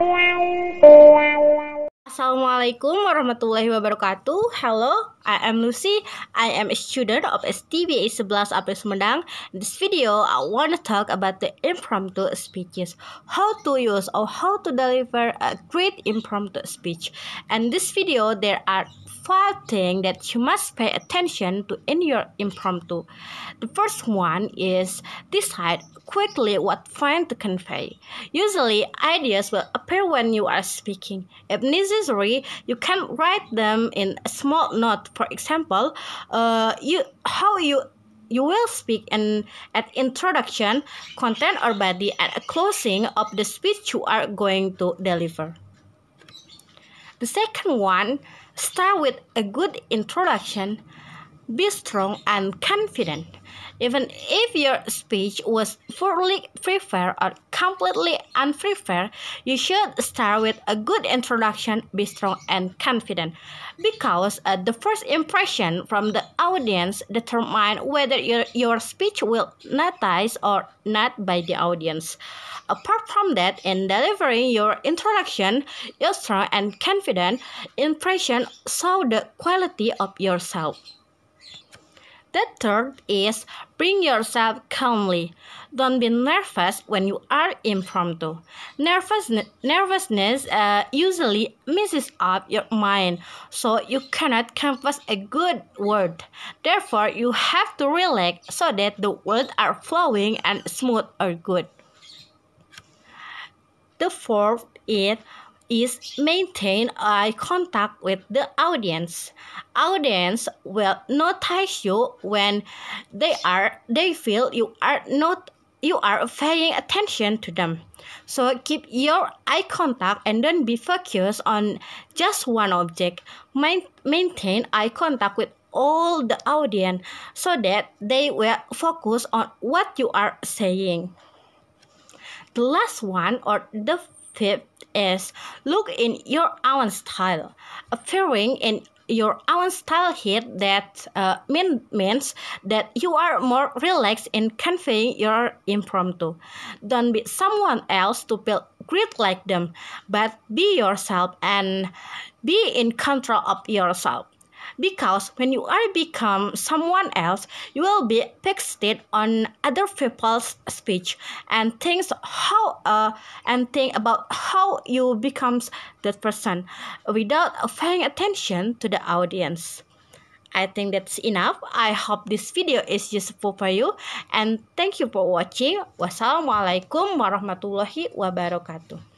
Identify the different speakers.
Speaker 1: lao Assalamualaikum warahmatullahi wabarakatuh. Hello, I am Lucy. I am a student of STBA 11 April Sumedang. In this video, I want to talk about the impromptu speeches, how to use or how to deliver a great impromptu speech. And this video, there are five things that you must pay attention to in your impromptu. The first one is decide quickly what point to convey. Usually, ideas will appear when you are speaking. If needed, you can write them in a small note. For example, uh, you how you you will speak and at introduction, content or body at a closing of the speech you are going to deliver. The second one, start with a good introduction. Be strong and confident. Even if your speech was fully prepared or completely unprepared, you should start with a good introduction, be strong and confident, because uh, the first impression from the audience determines whether your, your speech will notice or not by the audience. Apart from that, in delivering your introduction, your strong and confident impression show the quality of yourself. The third is bring yourself calmly. Don't be nervous when you are impromptu. Nervous, nervousness uh, usually messes up your mind, so you cannot compose a good word. Therefore, you have to relax so that the words are flowing and smooth or good. The fourth is is maintain eye contact with the audience. Audience will notice you when they are they feel you are not you are paying attention to them. So keep your eye contact and don't be focused on just one object. Main, maintain eye contact with all the audience so that they will focus on what you are saying. The last one or the Fifth is look in your own style. Appearing in your own style here that uh, mean, means that you are more relaxed in conveying your impromptu. Don't be someone else to feel great like them, but be yourself and be in control of yourself. because when you are become someone else you will be fixated on other people's speech and things how uh, and think about how you becomes that person without paying attention to the audience I think that's enough. I hope this video is useful for you and thank you for watching. Wassalamualaikum warahmatullahi wabarakatuh.